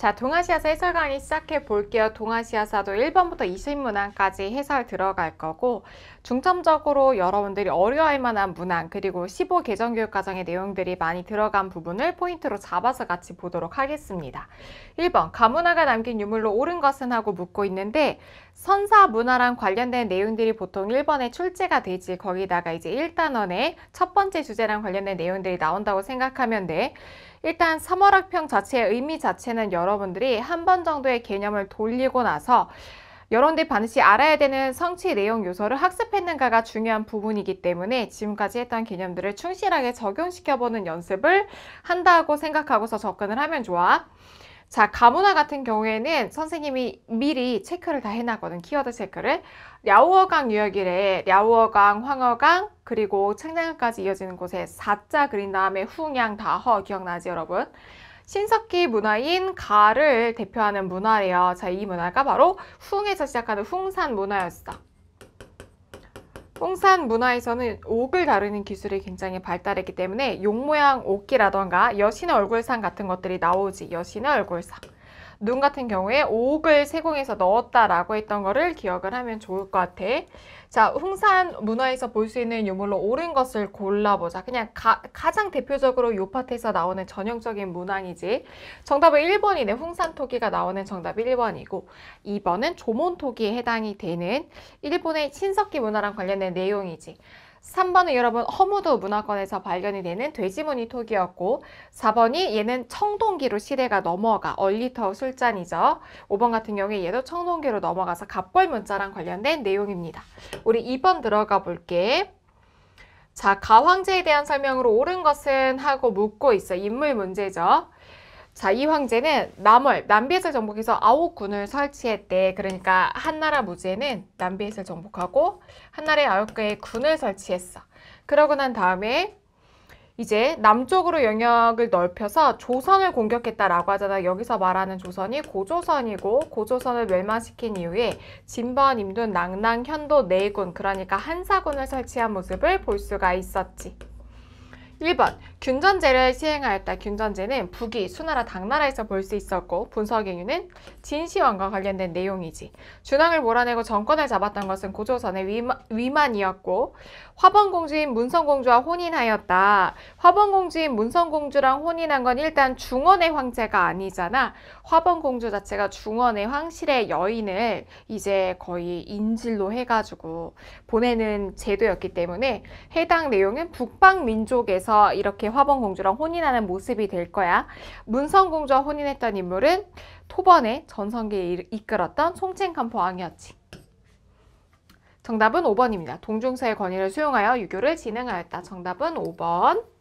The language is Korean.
자, 동아시아사 해설 강의 시작해 볼게요. 동아시아사도 1번부터 20문항까지 해설 들어갈 거고 중점적으로 여러분들이 어려워할 만한 문항 그리고 15개정 교육 과정의 내용들이 많이 들어간 부분을 포인트로 잡아서 같이 보도록 하겠습니다. 1번 가문화가 남긴 유물로 옳은 것은 하고 묻고 있는데 선사 문화랑 관련된 내용들이 보통 1번에 출제가 되지 거기다가 이제 1단원에 첫 번째 주제랑 관련된 내용들이 나온다고 생각하면 돼. 일단 3월 학평 자체의 의미 자체는 여러분들이 한 번 정도의 개념을 돌리고 나서 여러분들이 반드시 알아야 되는 성취 내용 요소를 학습했는가가 중요한 부분이기 때문에 지금까지 했던 개념들을 충실하게 적용시켜보는 연습을 한다고 생각하고서 접근을 하면 좋아. 자, 가문화 같은 경우에는 선생님이 미리 체크를 다 해놨거든. 키워드 체크를. 랴오어강 유역이래. 랴오어강, 황어강, 그리고 청량까지 이어지는 곳에 사자 그린 다음에 훙양 다허 기억나지 여러분? 신석기 문화인 가를 대표하는 문화예요. 자, 이 문화가 바로 훙에서 시작하는 훙산 문화였어. 통산 문화에서는 옥을 다루는 기술이 굉장히 발달했기 때문에 용 모양 옥기라던가 여신의 얼굴상 같은 것들이 나오지 여신의 얼굴상 눈 같은 경우에 옥을 세공해서 넣었다라고 했던 거를 기억을 하면 좋을 것 같아. 자, 흥산 문화에서 볼 수 있는 유물로 옳은 것을 골라보자. 그냥 가, 가장 대표적으로 요 파트에서 나오는 전형적인 문항이지. 정답은 1번이네. 흥산토기가 나오는 정답이 1번이고 2번은 조몬토기에 해당이 되는 일본의 신석기 문화랑 관련된 내용이지. 3번은 여러분 허무도 문화권에서 발견이 되는 돼지무늬 토기였고 4번이 얘는 청동기로 시대가 넘어가 얼리터 술잔이죠. 5번 같은 경우에 얘도 청동기로 넘어가서 갑골 문자랑 관련된 내용입니다. 우리 2번 들어가 볼게. 자, 가황제에 대한 설명으로 옳은 것은 하고 묻고 있어. 인물 문제죠. 자, 이 황제는 남월, 남비에서 정복해서 아홉 군을 설치했대. 그러니까 한나라 무제는 남비에서 정복하고 한나라의 아홉 개의 군을 설치했어. 그러고 난 다음에 이제 남쪽으로 영역을 넓혀서 조선을 공격했다라고 하잖아. 여기서 말하는 조선이 고조선이고 고조선을 멸망시킨 이후에 진번, 임둔, 낭랑, 현도 네 군 그러니까 한사군을 설치한 모습을 볼 수가 있었지. 1번 균전제를 시행할 때 균전제는 북이 수나라 당나라에서 볼 수 있었고 분서경유는 진시황과 관련된 내용이지 준왕을 몰아내고 정권을 잡았던 것은 고조선의 위마, 위만이었고 화번공주인 문성공주와 혼인하였다 화번공주인 문성공주랑 혼인한 건 일단 중원의 황제가 아니잖아 화번공주 자체가 중원의 황실의 여인을 이제 거의 인질로 해가지고 보내는 제도였기 때문에 해당 내용은 북방민족에서 이렇게 화본공주랑 혼인하는 모습이 될 거야. 문성공주와 혼인했던 인물은 토번의 전성기에 이끌었던 송첸칸 포왕이었지. 정답은 5번입니다. 동중서의 권위를 수용하여 유교를 진행하였다. 정답은 5번.